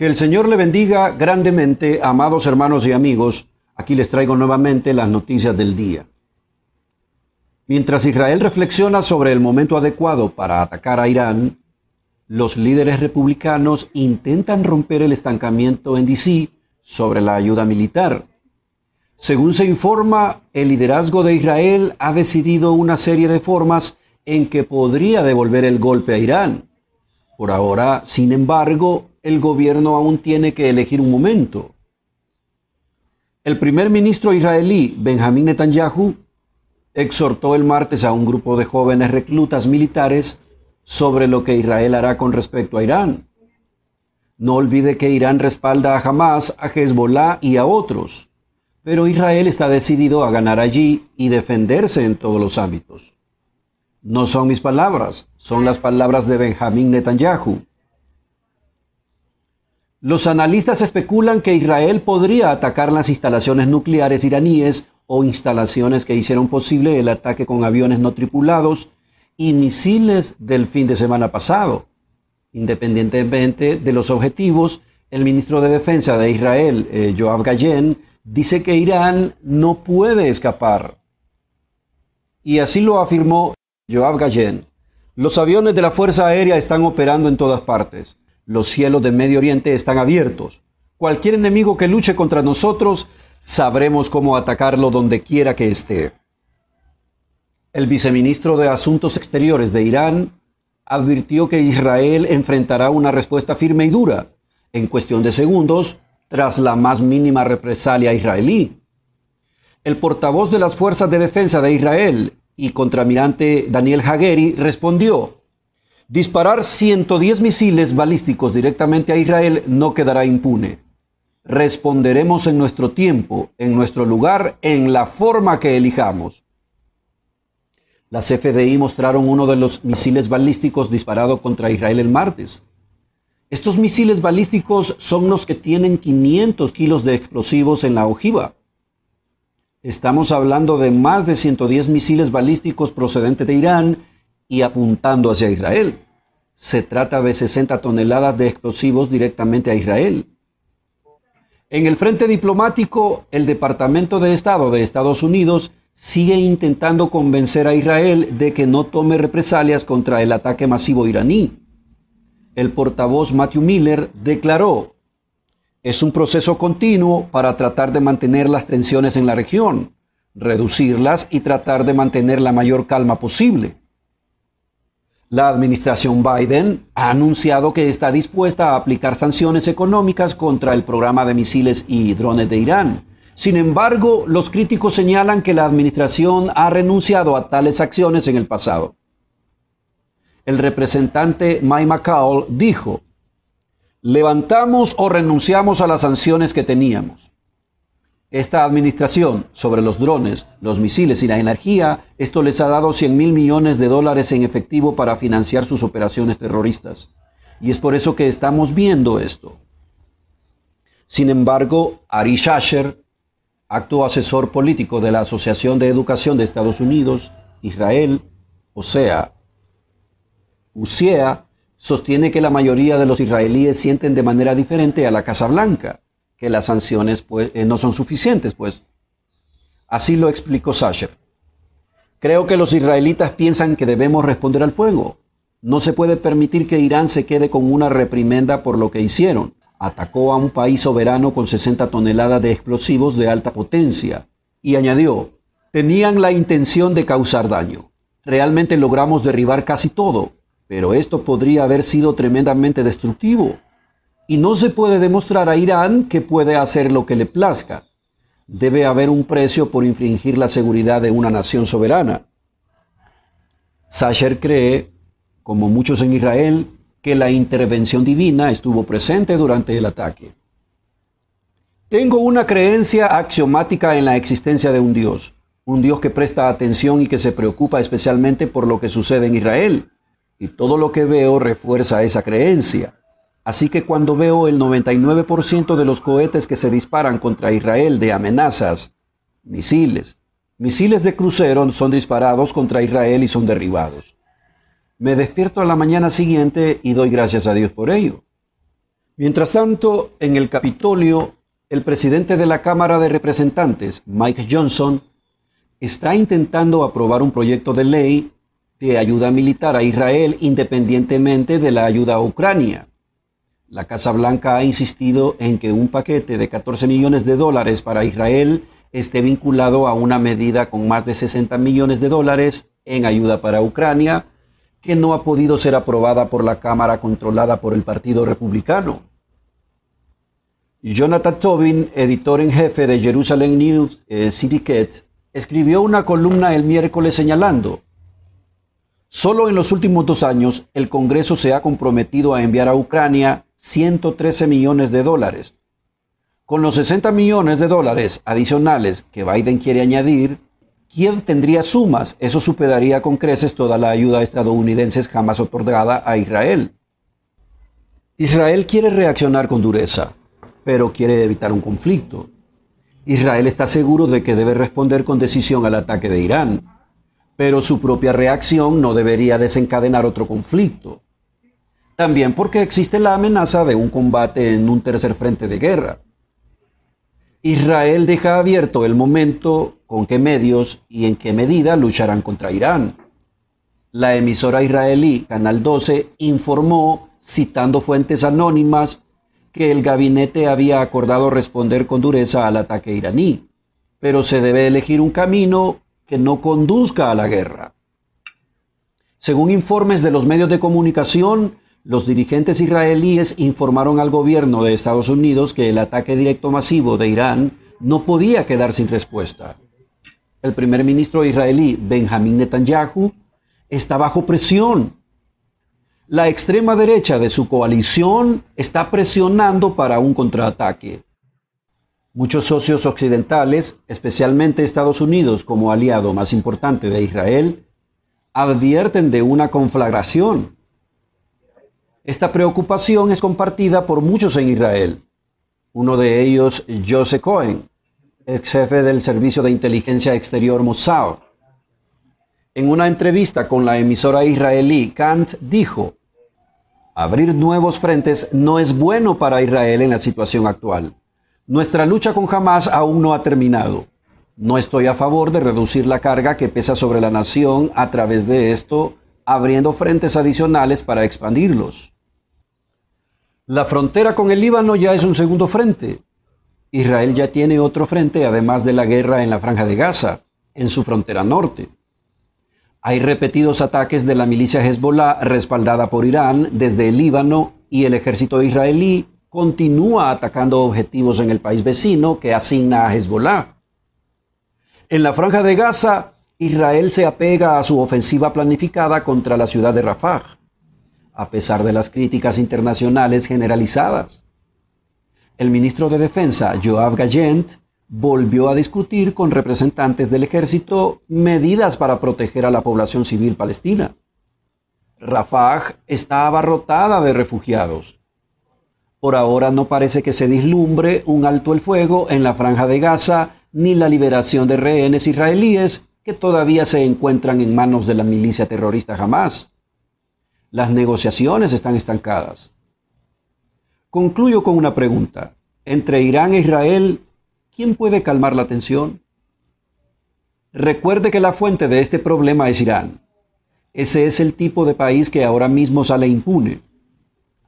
Que el Señor le bendiga grandemente, amados hermanos y amigos. Aquí les traigo nuevamente las noticias del día. Mientras Israel reflexiona sobre el momento adecuado para atacar a Irán, los líderes republicanos intentan romper el estancamiento en DC sobre la ayuda militar. Según se informa, el liderazgo de Israel ha decidido una serie de formas en que podría devolver el golpe a Irán. Por ahora, sin embargo, el gobierno aún tiene que elegir un momento. El primer ministro israelí, Benjamín Netanyahu, exhortó el martes a un grupo de jóvenes reclutas militares sobre lo que Israel hará con respecto a Irán. No olvide que Irán respalda a Hamas, a Hezbollah y a otros, pero Israel está decidido a ganar allí y defenderse en todos los ámbitos. No son mis palabras, son las palabras de Benjamín Netanyahu, los analistas especulan que Israel podría atacar las instalaciones nucleares iraníes o instalaciones que hicieron posible el ataque con aviones no tripulados y misiles del fin de semana pasado. Independientemente de los objetivos, el ministro de Defensa de Israel, Joab eh, Gallen, dice que Irán no puede escapar. Y así lo afirmó Joab Gallen. Los aviones de la Fuerza Aérea están operando en todas partes. Los cielos del Medio Oriente están abiertos. Cualquier enemigo que luche contra nosotros, sabremos cómo atacarlo donde quiera que esté. El viceministro de Asuntos Exteriores de Irán advirtió que Israel enfrentará una respuesta firme y dura, en cuestión de segundos, tras la más mínima represalia israelí. El portavoz de las Fuerzas de Defensa de Israel y contramirante Daniel Hageri respondió, Disparar 110 misiles balísticos directamente a Israel no quedará impune. Responderemos en nuestro tiempo, en nuestro lugar, en la forma que elijamos. Las FDI mostraron uno de los misiles balísticos disparado contra Israel el martes. Estos misiles balísticos son los que tienen 500 kilos de explosivos en la ojiva. Estamos hablando de más de 110 misiles balísticos procedentes de Irán y apuntando hacia Israel se trata de 60 toneladas de explosivos directamente a Israel. En el frente diplomático, el Departamento de Estado de Estados Unidos sigue intentando convencer a Israel de que no tome represalias contra el ataque masivo iraní. El portavoz Matthew Miller declaró, es un proceso continuo para tratar de mantener las tensiones en la región, reducirlas y tratar de mantener la mayor calma posible. La administración Biden ha anunciado que está dispuesta a aplicar sanciones económicas contra el programa de misiles y drones de Irán. Sin embargo, los críticos señalan que la administración ha renunciado a tales acciones en el pasado. El representante Mike McCall dijo, levantamos o renunciamos a las sanciones que teníamos. Esta administración sobre los drones, los misiles y la energía, esto les ha dado 100 mil millones de dólares en efectivo para financiar sus operaciones terroristas. Y es por eso que estamos viendo esto. Sin embargo, Ari Shasher, acto asesor político de la Asociación de Educación de Estados Unidos, Israel, o sea, UCEA, sostiene que la mayoría de los israelíes sienten de manera diferente a la Casa Blanca que las sanciones pues, eh, no son suficientes. Pues. Así lo explicó Sacher. Creo que los israelitas piensan que debemos responder al fuego. No se puede permitir que Irán se quede con una reprimenda por lo que hicieron. Atacó a un país soberano con 60 toneladas de explosivos de alta potencia. Y añadió, tenían la intención de causar daño. Realmente logramos derribar casi todo, pero esto podría haber sido tremendamente destructivo. Y no se puede demostrar a Irán que puede hacer lo que le plazca. Debe haber un precio por infringir la seguridad de una nación soberana. Sacher cree, como muchos en Israel, que la intervención divina estuvo presente durante el ataque. Tengo una creencia axiomática en la existencia de un Dios, un Dios que presta atención y que se preocupa especialmente por lo que sucede en Israel, y todo lo que veo refuerza esa creencia. Así que cuando veo el 99% de los cohetes que se disparan contra Israel de amenazas, misiles, misiles de crucero son disparados contra Israel y son derribados. Me despierto a la mañana siguiente y doy gracias a Dios por ello. Mientras tanto, en el Capitolio, el presidente de la Cámara de Representantes, Mike Johnson, está intentando aprobar un proyecto de ley de ayuda militar a Israel independientemente de la ayuda a Ucrania. La Casa Blanca ha insistido en que un paquete de 14 millones de dólares para Israel esté vinculado a una medida con más de 60 millones de dólares en ayuda para Ucrania, que no ha podido ser aprobada por la Cámara controlada por el Partido Republicano. Jonathan Tobin, editor en jefe de Jerusalem News Syndicate, eh, escribió una columna el miércoles señalando, Solo en los últimos dos años el Congreso se ha comprometido a enviar a Ucrania 113 millones de dólares. Con los 60 millones de dólares adicionales que Biden quiere añadir, ¿quién tendría sumas, eso superaría con creces toda la ayuda estadounidense jamás otorgada a Israel. Israel quiere reaccionar con dureza, pero quiere evitar un conflicto. Israel está seguro de que debe responder con decisión al ataque de Irán, pero su propia reacción no debería desencadenar otro conflicto. También porque existe la amenaza de un combate en un tercer frente de guerra. Israel deja abierto el momento con qué medios y en qué medida lucharán contra Irán. La emisora israelí Canal 12 informó, citando fuentes anónimas, que el gabinete había acordado responder con dureza al ataque iraní, pero se debe elegir un camino que no conduzca a la guerra. Según informes de los medios de comunicación, los dirigentes israelíes informaron al gobierno de Estados Unidos que el ataque directo masivo de Irán no podía quedar sin respuesta. El primer ministro israelí Benjamín Netanyahu está bajo presión. La extrema derecha de su coalición está presionando para un contraataque. Muchos socios occidentales, especialmente Estados Unidos como aliado más importante de Israel, advierten de una conflagración esta preocupación es compartida por muchos en Israel. Uno de ellos, Joseph Cohen, ex jefe del Servicio de Inteligencia Exterior Mossad. En una entrevista con la emisora israelí, Kant dijo, Abrir nuevos frentes no es bueno para Israel en la situación actual. Nuestra lucha con Hamas aún no ha terminado. No estoy a favor de reducir la carga que pesa sobre la nación a través de esto abriendo frentes adicionales para expandirlos. La frontera con el Líbano ya es un segundo frente. Israel ya tiene otro frente además de la guerra en la franja de Gaza, en su frontera norte. Hay repetidos ataques de la milicia Hezbollah respaldada por Irán desde el Líbano y el ejército israelí continúa atacando objetivos en el país vecino que asigna a Hezbollah. En la franja de Gaza, Israel se apega a su ofensiva planificada contra la ciudad de Rafah, a pesar de las críticas internacionales generalizadas. El ministro de Defensa, Joab Gallent, volvió a discutir con representantes del ejército medidas para proteger a la población civil palestina. Rafah está abarrotada de refugiados. Por ahora no parece que se dislumbre un alto el fuego en la franja de Gaza ni la liberación de rehenes israelíes que todavía se encuentran en manos de la milicia terrorista jamás. Las negociaciones están estancadas. Concluyo con una pregunta. Entre Irán e Israel, ¿quién puede calmar la tensión? Recuerde que la fuente de este problema es Irán. Ese es el tipo de país que ahora mismo sale impune.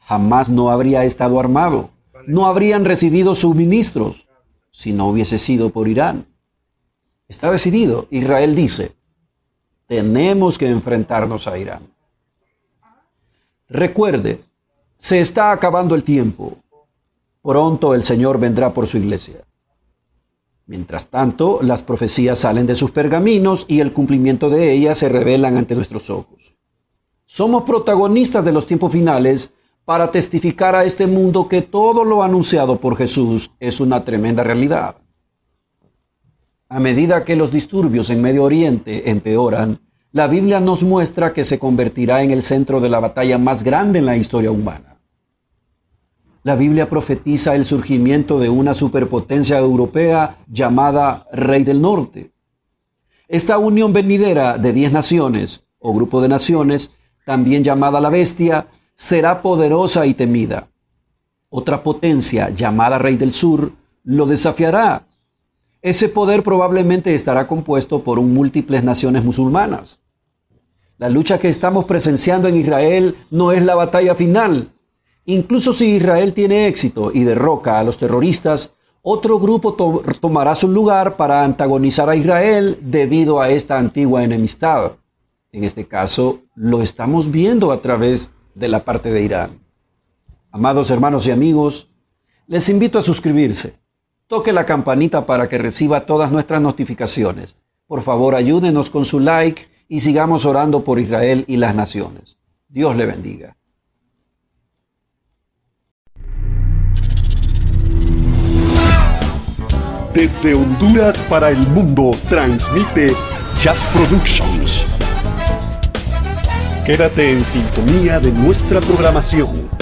Jamás no habría estado armado. No habrían recibido suministros si no hubiese sido por Irán. Está decidido. Israel dice, tenemos que enfrentarnos a Irán. Recuerde, se está acabando el tiempo. Pronto el Señor vendrá por su iglesia. Mientras tanto, las profecías salen de sus pergaminos y el cumplimiento de ellas se revelan ante nuestros ojos. Somos protagonistas de los tiempos finales para testificar a este mundo que todo lo anunciado por Jesús es una tremenda realidad. A medida que los disturbios en Medio Oriente empeoran, la Biblia nos muestra que se convertirá en el centro de la batalla más grande en la historia humana. La Biblia profetiza el surgimiento de una superpotencia europea llamada Rey del Norte. Esta unión venidera de diez naciones, o grupo de naciones, también llamada la Bestia, será poderosa y temida. Otra potencia llamada Rey del Sur lo desafiará ese poder probablemente estará compuesto por múltiples naciones musulmanas. La lucha que estamos presenciando en Israel no es la batalla final. Incluso si Israel tiene éxito y derroca a los terroristas, otro grupo tomará su lugar para antagonizar a Israel debido a esta antigua enemistad. En este caso, lo estamos viendo a través de la parte de Irán. Amados hermanos y amigos, les invito a suscribirse toque la campanita para que reciba todas nuestras notificaciones. Por favor, ayúdenos con su like y sigamos orando por Israel y las naciones. Dios le bendiga. Desde Honduras para el mundo transmite Jazz Productions. Quédate en sintonía de nuestra programación.